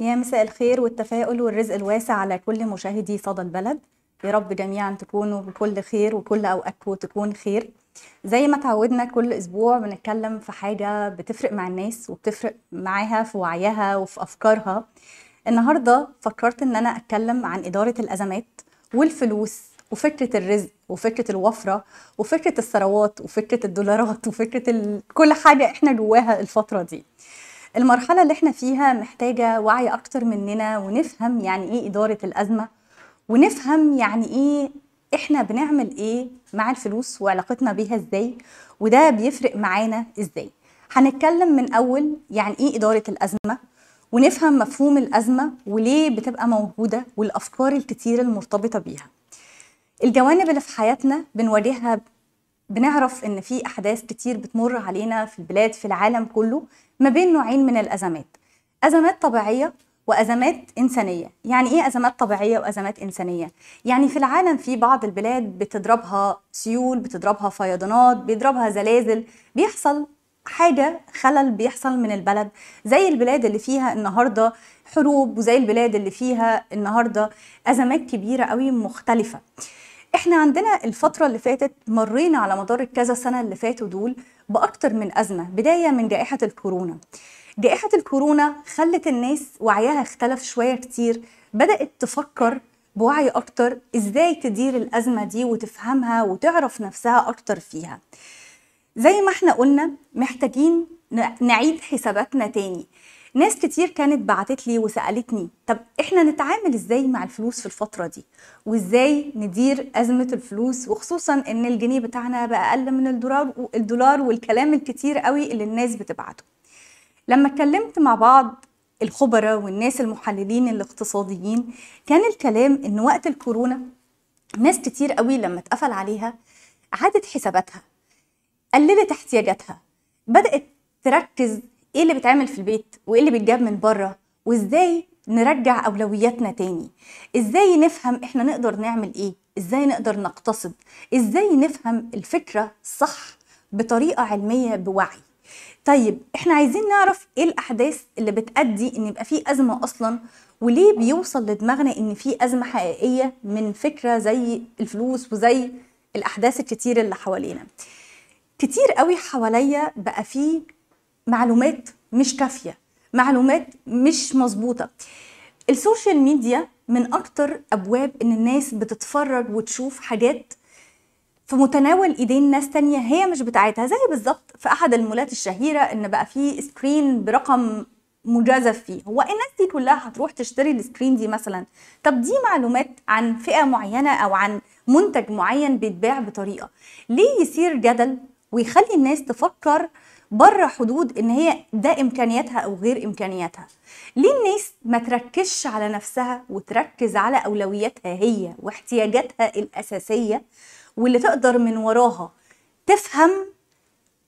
يا مساء الخير والتفاؤل والرزق الواسع على كل مشاهدي صدى البلد يا رب جميعا تكونوا بكل خير وكل اوقاتكم تكون خير زي ما تعودنا كل اسبوع بنتكلم في حاجه بتفرق مع الناس وبتفرق معاها في وعيها وفي افكارها النهارده فكرت ان انا اتكلم عن اداره الازمات والفلوس وفكره الرزق وفكره الوفره وفكره الثروات وفكره الدولارات وفكره ال... كل حاجه احنا جواها الفتره دي المرحله اللي احنا فيها محتاجه وعي اكتر مننا ونفهم يعني ايه اداره الازمه ونفهم يعني ايه احنا بنعمل ايه مع الفلوس وعلاقتنا بيها ازاي وده بيفرق معانا ازاي هنتكلم من اول يعني ايه اداره الازمه ونفهم مفهوم الازمه وليه بتبقى موجوده والافكار الكتير المرتبطه بيها الجوانب اللي في حياتنا بنواجهها بنعرف ان في احداث كتير بتمر علينا في البلاد في العالم كله ما بين نوعين من الازمات ازمات طبيعيه وازمات انسانيه يعني ايه ازمات طبيعيه وازمات انسانيه يعني في العالم في بعض البلاد بتضربها سيول بتضربها فيضانات بيضربها زلازل بيحصل حاجة خلل بيحصل من البلد زي البلاد اللي فيها النهاردة حروب وزي البلاد اللي فيها النهاردة أزمات كبيرة قوي مختلفة احنا عندنا الفترة اللي فاتت مرينا على مدار الكذا سنة اللي فاتوا دول بأكتر من أزمة بداية من جائحة الكورونا جائحة الكورونا خلت الناس وعيها اختلف شوية كتير بدأت تفكر بوعي أكتر إزاي تدير الأزمة دي وتفهمها وتعرف نفسها أكتر فيها زي ما احنا قلنا محتاجين نعيد حساباتنا تاني ناس كتير كانت بعتت لي وسالتني طب احنا نتعامل ازاي مع الفلوس في الفتره دي وازاي ندير ازمه الفلوس وخصوصا ان الجنيه بتاعنا بقى اقل من الدولار الدولار والكلام الكتير قوي اللي الناس بتبعته لما اتكلمت مع بعض الخبراء والناس المحللين الاقتصاديين كان الكلام ان وقت الكورونا ناس كتير قوي لما اتقفل عليها عادت حساباتها قللت احتياجاتها بدات تركز ايه اللي بيتعمل في البيت وايه اللي بيتجاب من بره وازاي نرجع اولوياتنا تاني ازاي نفهم احنا نقدر نعمل ايه ازاي نقدر نقتصد ازاي نفهم الفكره صح بطريقه علميه بوعي طيب احنا عايزين نعرف ايه الاحداث اللي بتأدي ان يبقى في ازمه اصلا وليه بيوصل لدماغنا ان في ازمه حقيقيه من فكره زي الفلوس وزي الاحداث الكتير اللي حوالينا كتير قوي حواليا بقى فيه معلومات مش كافيه معلومات مش مظبوطه السوشيال ميديا من اكتر ابواب ان الناس بتتفرج وتشوف حاجات في متناول ايدين ناس تانية هي مش بتاعتها زي بالظبط في احد المولات الشهيره ان بقى في سكرين برقم مجازف فيه هو الناس دي كلها هتروح تشتري السكرين دي مثلا طب دي معلومات عن فئه معينه او عن منتج معين بيتباع بطريقه ليه يصير جدل ويخلي الناس تفكر بره حدود ان هي ده امكانياتها او غير امكانياتها ليه الناس ما تركزش على نفسها وتركز على اولوياتها هي واحتياجاتها الاساسيه واللي تقدر من وراها تفهم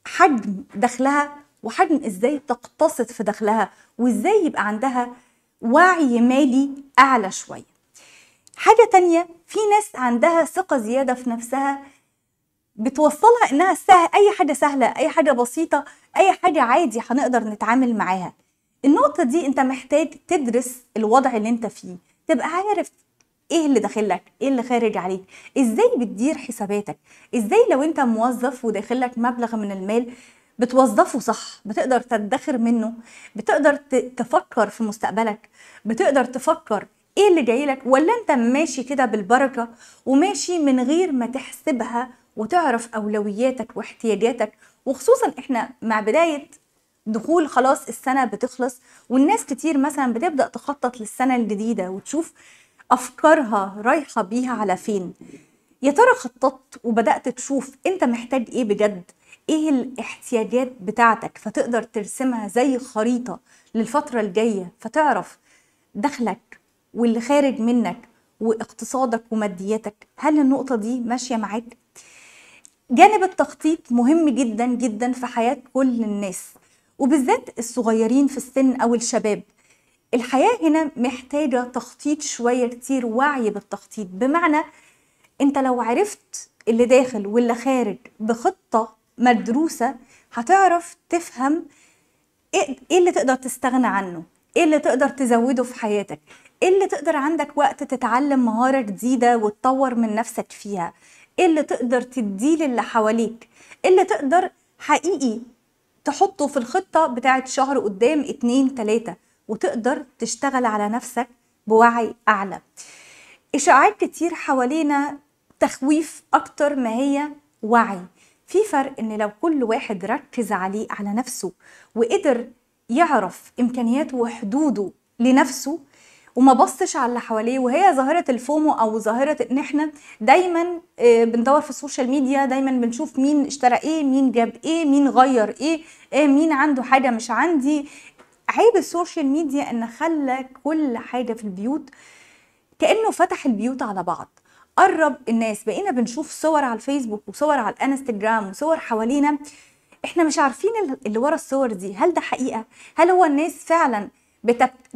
حجم دخلها وحجم ازاي تقتصد في دخلها وازاي يبقى عندها وعي مالي اعلى شويه حاجه تانية في ناس عندها ثقه زياده في نفسها بتوصلها انها سهل اي حاجه سهله اي حاجه بسيطه اي حاجه عادي هنقدر نتعامل معاها النقطه دي انت محتاج تدرس الوضع اللي انت فيه تبقى عارف ايه اللي داخلك ايه اللي خارج عليك ازاي بتدير حساباتك ازاي لو انت موظف وداخلك مبلغ من المال بتوظفه صح بتقدر تدخر منه بتقدر تفكر في مستقبلك بتقدر تفكر ايه اللي جايلك ولا انت ماشي كده بالبركه وماشي من غير ما تحسبها وتعرف أولوياتك واحتياجاتك وخصوصا إحنا مع بداية دخول خلاص السنة بتخلص والناس كتير مثلا بتبدأ تخطط للسنة الجديدة وتشوف أفكارها رايحة بيها على فين يا ترى خططت وبدأت تشوف أنت محتاج إيه بجد إيه الاحتياجات بتاعتك فتقدر ترسمها زي خريطة للفترة الجاية فتعرف دخلك واللي خارج منك واقتصادك ومادياتك هل النقطة دي ماشية معاك جانب التخطيط مهم جدا جدا في حياة كل الناس وبالذات الصغيرين في السن أو الشباب الحياة هنا محتاجة تخطيط شوية كتير وعي بالتخطيط بمعنى انت لو عرفت اللي داخل واللي خارج بخطة مدروسة هتعرف تفهم ايه, إيه اللي تقدر تستغنى عنه ايه اللي تقدر تزوده في حياتك ايه اللي تقدر عندك وقت تتعلم مهارة جديدة وتطور من نفسك فيها ايه اللي تقدر تديه للي حواليك ايه اللي تقدر حقيقي تحطه في الخطة بتاعت شهر قدام اتنين تلاتة وتقدر تشتغل على نفسك بوعي أعلى إشاعات كتير حوالينا تخويف أكتر ما هي وعي في فرق إن لو كل واحد ركز عليه على نفسه وقدر يعرف إمكانياته وحدوده لنفسه وما بصش على اللي حواليه وهي ظاهره الفومو او ظاهره ان احنا دايما آه، بندور في السوشيال ميديا دايما بنشوف مين اشترى ايه مين جاب ايه مين غير ايه, إيه مين عنده حاجه مش عندي عيب السوشيال ميديا ان خلى كل حاجه في البيوت كانه فتح البيوت على بعض قرب الناس بقينا بنشوف صور على الفيسبوك وصور على الانستجرام وصور حوالينا احنا مش عارفين اللي ورا الصور دي هل ده حقيقه هل هو الناس فعلا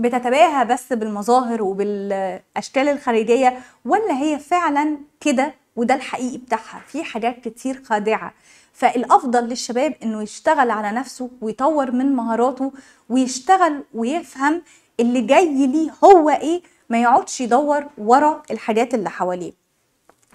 بتتباهى بس بالمظاهر وبالاشكال الخارجيه ولا هي فعلا كده وده الحقيقي بتاعها في حاجات كتير خادعه فالافضل للشباب انه يشتغل على نفسه ويطور من مهاراته ويشتغل ويفهم اللي جاي ليه هو ايه ما يقعدش يدور ورا الحاجات اللي حواليه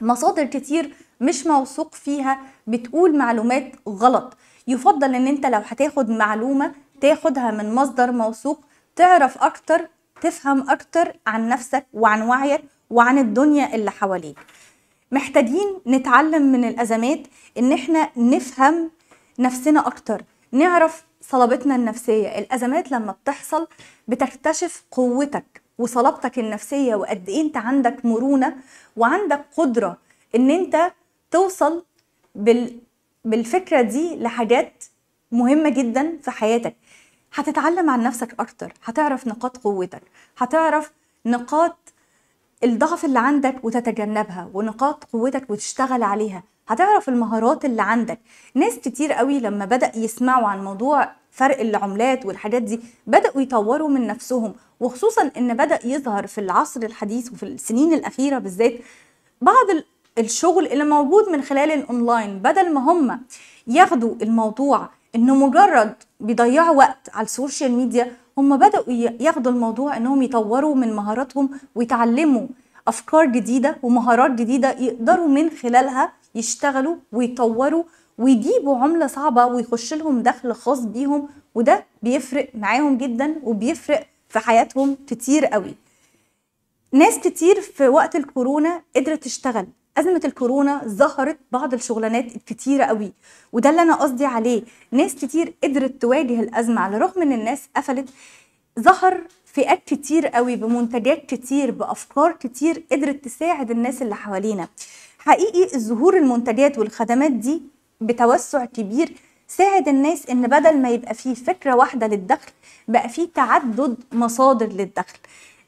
مصادر كتير مش موثوق فيها بتقول معلومات غلط يفضل ان انت لو هتاخد معلومه تاخدها من مصدر موثوق تعرف أكتر تفهم أكتر عن نفسك وعن وعيك وعن الدنيا اللي حواليك محتاجين نتعلم من الأزمات إن إحنا نفهم نفسنا أكتر نعرف صلابتنا النفسية الأزمات لما بتحصل بتكتشف قوتك وصلابتك النفسية وقد إيه أنت عندك مرونة وعندك قدرة إن أنت توصل بال... بالفكرة دي لحاجات مهمة جدا في حياتك هتتعلم عن نفسك اكتر هتعرف نقاط قوتك هتعرف نقاط الضعف اللي عندك وتتجنبها ونقاط قوتك وتشتغل عليها هتعرف المهارات اللي عندك ناس كتير قوي لما بدأ يسمعوا عن موضوع فرق العملات والحاجات دي بدأوا يطوروا من نفسهم وخصوصا ان بدأ يظهر في العصر الحديث وفي السنين الأخيرة بالذات بعض الشغل اللي موجود من خلال الأونلاين بدل ما هم ياخدوا الموضوع انه مجرد بيضيعوا وقت على السوشيال ميديا هم بداوا ياخدوا الموضوع انهم يطوروا من مهاراتهم ويتعلموا افكار جديده ومهارات جديده يقدروا من خلالها يشتغلوا ويطوروا ويجيبوا عمله صعبه ويخش لهم دخل خاص بيهم وده بيفرق معاهم جدا وبيفرق في حياتهم كتير قوي ناس كتير في وقت الكورونا قدرت تشتغل ازمه الكورونا ظهرت بعض الشغلانات الكتيره قوي وده اللي انا قصدي عليه ناس كتير قدرت تواجه الازمه على الرغم ان الناس قفلت ظهر فئات كتير قوي بمنتجات كتير بافكار كتير قدرت تساعد الناس اللي حوالينا حقيقي ظهور المنتجات والخدمات دي بتوسع كبير ساعد الناس ان بدل ما يبقى فيه فكره واحده للدخل بقى فيه تعدد مصادر للدخل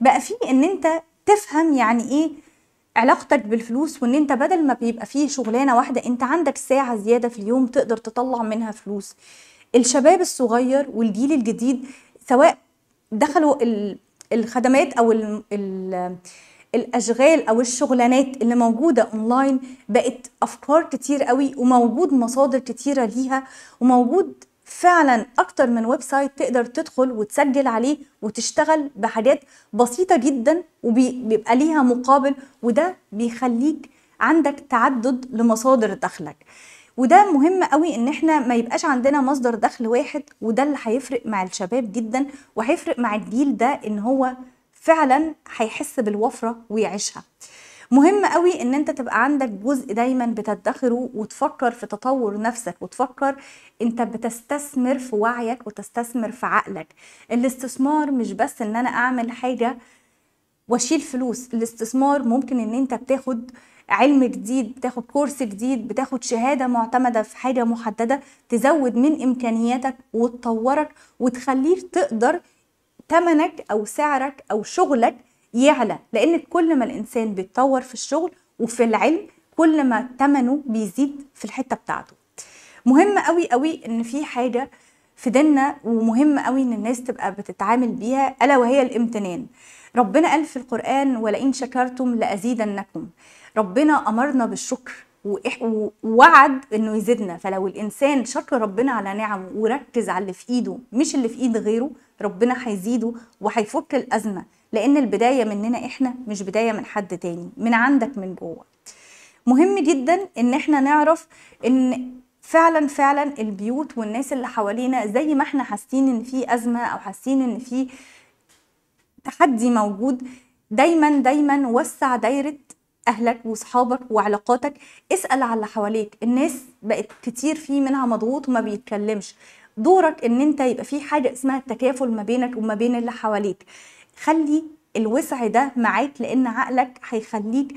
بقى فيه ان انت تفهم يعني ايه علاقتك بالفلوس وان انت بدل ما بيبقى فيه شغلانه واحده انت عندك ساعه زياده في اليوم تقدر تطلع منها فلوس الشباب الصغير والجيل الجديد سواء دخلوا الخدمات او الاشغال او الشغلانات اللي موجوده اونلاين بقت افكار كتير قوي وموجود مصادر كتيره ليها وموجود فعلا اكتر من ويب سايت تقدر تدخل وتسجل عليه وتشتغل بحاجات بسيطه جدا وبيبقى ليها مقابل وده بيخليك عندك تعدد لمصادر دخلك وده مهم قوي ان احنا ما يبقاش عندنا مصدر دخل واحد وده اللي هيفرق مع الشباب جدا وهيفرق مع الجيل ده ان هو فعلا هيحس بالوفره ويعيشها مهم قوي ان انت تبقى عندك جزء دايما بتدخره وتفكر في تطور نفسك وتفكر انت بتستثمر في وعيك وتستثمر في عقلك الاستثمار مش بس ان انا اعمل حاجه واشيل فلوس الاستثمار ممكن ان انت بتاخد علم جديد بتاخد كورس جديد بتاخد شهاده معتمده في حاجه محدده تزود من امكانياتك وتطورك وتخليك تقدر تمنك او سعرك او شغلك يعلى لان كل ما الانسان بيتطور في الشغل وفي العلم كل ما ثمنه بيزيد في الحته بتاعته مهم قوي قوي ان في حاجه في ديننا ومهم قوي ان الناس تبقى بتتعامل بيها الا وهي الامتنان ربنا قال في القران ولئن شكرتم لازيدنكم ربنا امرنا بالشكر ووعد انه يزيدنا فلو الانسان شكر ربنا على نعمه وركز على اللي في ايده مش اللي في ايد غيره ربنا هيزيده وهيفك الازمه لان البدايه مننا احنا مش بدايه من حد تاني من عندك من جوه مهم جدا ان احنا نعرف ان فعلا فعلا البيوت والناس اللي حوالينا زي ما احنا حاسين ان في ازمه او حاسين ان في تحدي موجود دايما دايما وسع دايره اهلك وصحابك وعلاقاتك اسال على اللي حواليك الناس بقت كتير في منها مضغوط وما بيتكلمش دورك ان انت يبقى في حاجه اسمها التكافل ما بينك وما بين اللي حواليك خلي الوسع ده معاك لان عقلك هيخليك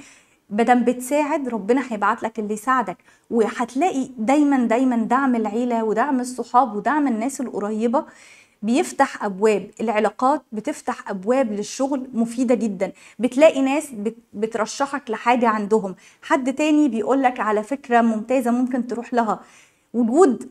بدل بتساعد ربنا هيبعت لك اللي يساعدك وهتلاقي دايما دايما دعم العيله ودعم الصحاب ودعم الناس القريبه بيفتح ابواب العلاقات بتفتح ابواب للشغل مفيده جدا بتلاقي ناس بترشحك لحاجه عندهم حد تاني بيقولك على فكره ممتازه ممكن تروح لها وجود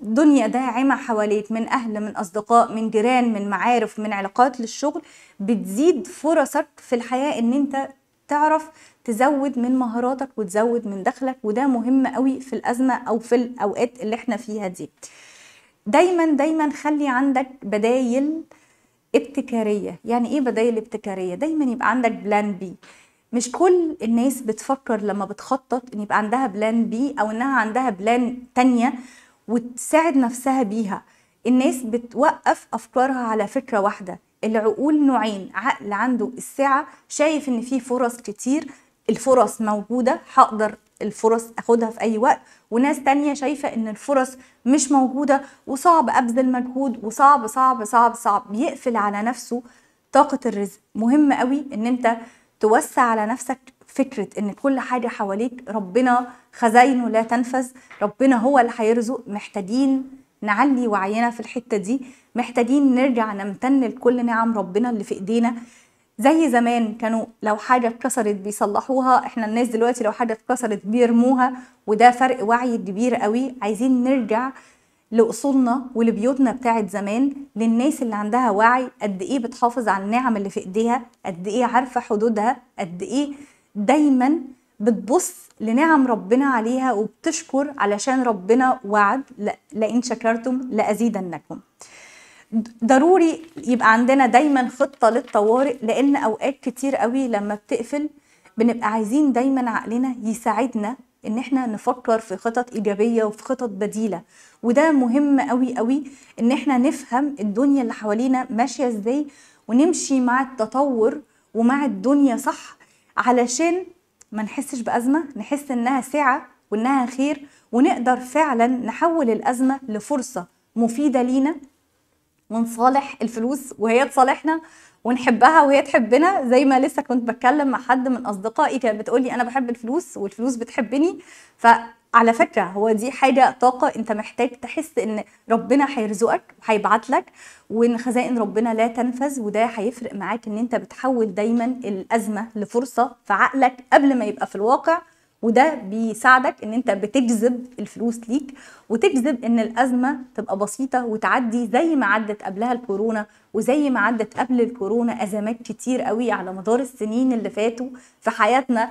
دنيا داعمة حواليك من أهل من أصدقاء من جيران من معارف من علاقات للشغل بتزيد فرصك في الحياة إن أنت تعرف تزود من مهاراتك وتزود من دخلك وده مهم قوي في الأزمة أو في الأوقات اللي احنا فيها دي دايما دايما خلي عندك بدايل ابتكارية يعني ايه بدايل ابتكارية دايما يبقى عندك بلان بي مش كل الناس بتفكر لما بتخطط ان يبقى عندها بلان بي او انها عندها بلان تانية وتساعد نفسها بيها الناس بتوقف افكارها على فكره واحده العقول نوعين عقل عنده السعه شايف ان في فرص كتير الفرص موجوده هقدر الفرص اخدها في اي وقت وناس تانية شايفة ان الفرص مش موجودة وصعب ابذل مجهود وصعب صعب صعب صعب بيقفل على نفسه طاقة الرزق مهم قوي ان انت توسع على نفسك فكره ان كل حاجه حواليك ربنا خزاينه لا تنفذ ربنا هو اللي هيرزق محتاجين نعلي وعينا في الحته دي محتاجين نرجع نمتن لكل نعم ربنا اللي في ايدينا زي زمان كانوا لو حاجه اتكسرت بيصلحوها احنا الناس دلوقتي لو حاجه اتكسرت بيرموها وده فرق وعي كبير قوي عايزين نرجع لاصولنا ولبيوتنا بتاعه زمان للناس اللي عندها وعي قد ايه بتحافظ على النعم اللي في ايديها قد ايه عارفه حدودها قد ايه دايما بتبص لنعم ربنا عليها وبتشكر علشان ربنا وعد لئن شكرتم لأزيدنكم ضروري يبقى عندنا دايما خطة للطوارئ لأن أوقات كتير قوي لما بتقفل بنبقى عايزين دايما عقلنا يساعدنا ان احنا نفكر في خطط ايجابيه وفي خطط بديله وده مهم قوي قوي ان احنا نفهم الدنيا اللي حوالينا ماشيه ازاي ونمشي مع التطور ومع الدنيا صح علشان ما نحسش بأزمة نحس إنها سعة وإنها خير ونقدر فعلا نحول الأزمة لفرصة مفيدة لينا ونصالح الفلوس وهي تصالحنا ونحبها وهي تحبنا زي ما لسه كنت بتكلم مع حد من اصدقائي كانت بتقولي انا بحب الفلوس والفلوس بتحبني على فكره هو دي حاجه طاقه انت محتاج تحس ان ربنا هيرزقك وهيبعت لك وان خزائن ربنا لا تنفذ وده هيفرق معاك ان انت بتحول دايما الازمه لفرصه في عقلك قبل ما يبقى في الواقع وده بيساعدك ان انت بتجذب الفلوس ليك وتجذب ان الازمه تبقى بسيطه وتعدي زي ما عدت قبلها الكورونا وزي ما عدت قبل الكورونا ازمات كتير قوي على مدار السنين اللي فاتوا في حياتنا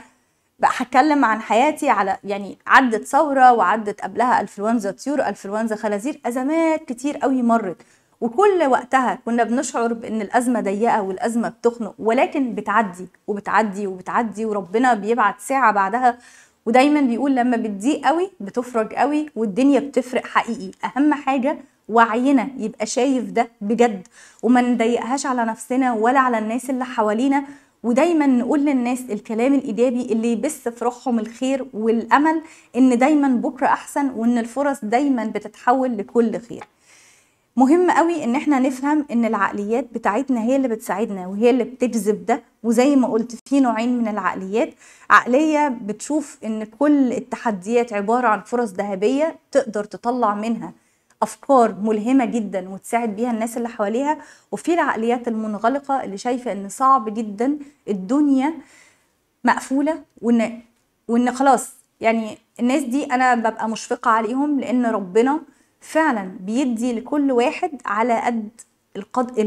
بقى هتكلم عن حياتي على يعني عدت ثوره وعدت قبلها انفلونزا طيور انفلونزا خنازير ازمات كتير قوي مرت وكل وقتها كنا بنشعر بان الازمه ضيقه والازمه بتخنق ولكن بتعدي وبتعدي وبتعدي وربنا بيبعت ساعه بعدها ودايما بيقول لما بتضيق قوي بتفرج قوي والدنيا بتفرق حقيقي اهم حاجه وعينا يبقى شايف ده بجد وما نضيقهاش على نفسنا ولا على الناس اللي حوالينا ودايما نقول للناس الكلام الايجابي اللي يبث في روحهم الخير والامل ان دايما بكره احسن وان الفرص دايما بتتحول لكل خير مهم قوي ان احنا نفهم ان العقليات بتاعتنا هي اللي بتساعدنا وهي اللي بتجذب ده وزي ما قلت في نوعين من العقليات عقليه بتشوف ان كل التحديات عباره عن فرص ذهبيه تقدر تطلع منها افكار ملهمه جدا وتساعد بيها الناس اللي حواليها وفي العقليات المنغلقه اللي شايفه ان صعب جدا الدنيا مقفوله وان وان خلاص يعني الناس دي انا ببقى مشفقه عليهم لان ربنا فعلا بيدي لكل واحد على قد القد...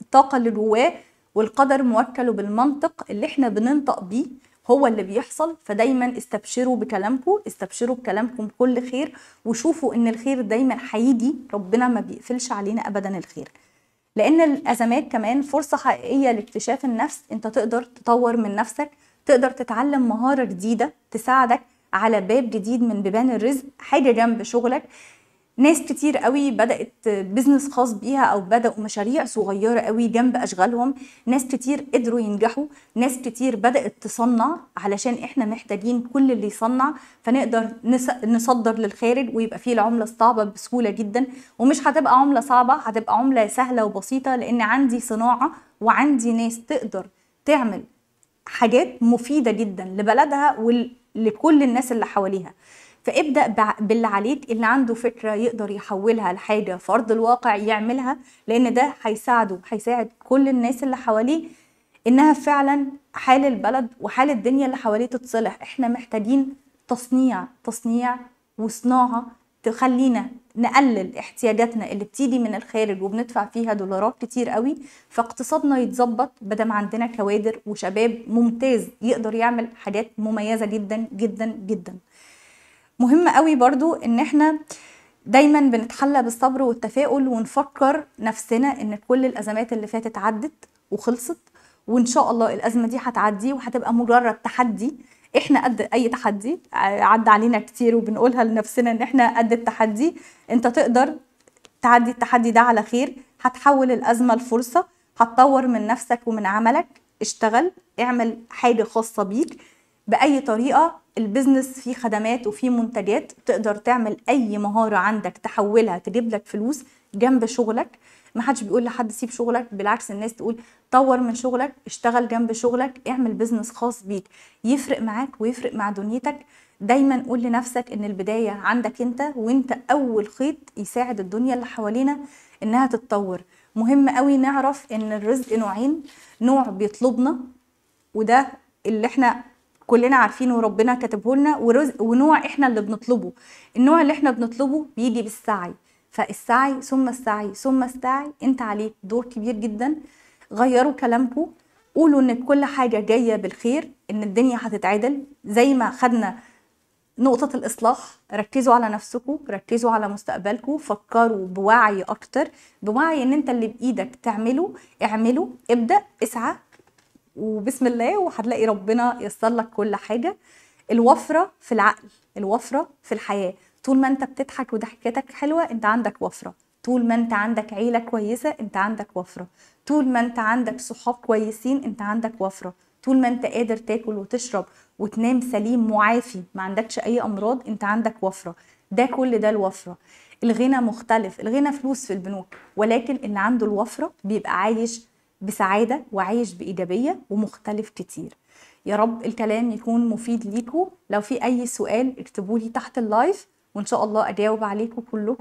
الطاقه اللي جواه والقدر موكل بالمنطق اللي احنا بننطق بيه هو اللي بيحصل فدايما استبشروا بكلامكم استبشروا بكلامكم كل خير وشوفوا ان الخير دايما هيجي ربنا ما بيقفلش علينا ابدا الخير لان الازمات كمان فرصه حقيقيه لاكتشاف النفس انت تقدر تطور من نفسك تقدر تتعلم مهاره جديده تساعدك على باب جديد من بيبان الرزق حاجه جنب شغلك ناس كتير قوي بدات بزنس خاص بيها او بداوا مشاريع صغيره قوي جنب اشغالهم ناس كتير قدروا ينجحوا ناس كتير بدات تصنع علشان احنا محتاجين كل اللي يصنع فنقدر نصدر للخارج ويبقى فيه العمله الصعبه بسهوله جدا ومش هتبقى عمله صعبه هتبقى عمله سهله وبسيطه لان عندي صناعه وعندي ناس تقدر تعمل حاجات مفيده جدا لبلدها ولكل الناس اللي حواليها فابدا باللي عليك اللي عنده فكره يقدر يحولها لحاجه في ارض الواقع يعملها لان ده هيساعده هيساعد كل الناس اللي حواليه انها فعلا حال البلد وحال الدنيا اللي حواليه تتصلح احنا محتاجين تصنيع تصنيع وصناعه تخلينا نقلل احتياجاتنا اللي بتيجي من الخارج وبندفع فيها دولارات كتير قوي فاقتصادنا يتظبط بدل عندنا كوادر وشباب ممتاز يقدر يعمل حاجات مميزه جدا جدا جدا مهم قوي برضو ان احنا دايما بنتحلى بالصبر والتفاؤل ونفكر نفسنا ان كل الازمات اللي فاتت عدت وخلصت وان شاء الله الازمه دي هتعدي وهتبقى مجرد تحدي احنا قد اي تحدي عدى علينا كتير وبنقولها لنفسنا ان احنا قد التحدي انت تقدر تعدي التحدي ده على خير هتحول الازمه لفرصه هتطور من نفسك ومن عملك اشتغل اعمل حاجه خاصه بيك باي طريقه البزنس فيه خدمات وفيه منتجات تقدر تعمل اي مهاره عندك تحولها تجيب لك فلوس جنب شغلك ما حدش بيقول لحد سيب شغلك بالعكس الناس تقول طور من شغلك اشتغل جنب شغلك اعمل بزنس خاص بيك يفرق معاك ويفرق مع دنيتك دايما قول لنفسك ان البدايه عندك انت وانت اول خيط يساعد الدنيا اللي حوالينا انها تتطور مهم قوي نعرف ان الرزق نوعين نوع بيطلبنا وده اللي احنا كلنا عارفينه وربنا كاتبه لنا ونوع احنا اللي بنطلبه النوع اللي احنا بنطلبه بيجي بالسعي فالسعي ثم السعي ثم السعي انت عليك دور كبير جدا غيروا كلامكم قولوا ان كل حاجه جايه بالخير ان الدنيا هتتعدل زي ما خدنا نقطة الإصلاح ركزوا على نفسكم ركزوا على مستقبلكم فكروا بوعي أكتر بوعي إن أنت اللي بإيدك تعمله اعمله ابدأ اسعى وبسم الله وهتلاقي ربنا ييسر لك كل حاجه الوفره في العقل الوفره في الحياه طول ما انت بتضحك وضحكتك حلوه انت عندك وفره طول ما انت عندك عيله كويسه انت عندك وفره طول ما انت عندك صحاب كويسين انت عندك وفره طول ما انت قادر تاكل وتشرب وتنام سليم معافي ما عندكش اي امراض انت عندك وفره ده كل ده الوفره الغنى مختلف الغنى فلوس في البنوك ولكن اللي عنده الوفره بيبقى عايش بسعادة وعايش بإيجابية ومختلف كتير يا رب الكلام يكون مفيد ليكم لو في أي سؤال اكتبولي تحت اللايف وإن شاء الله أجاوب عليكم كلكم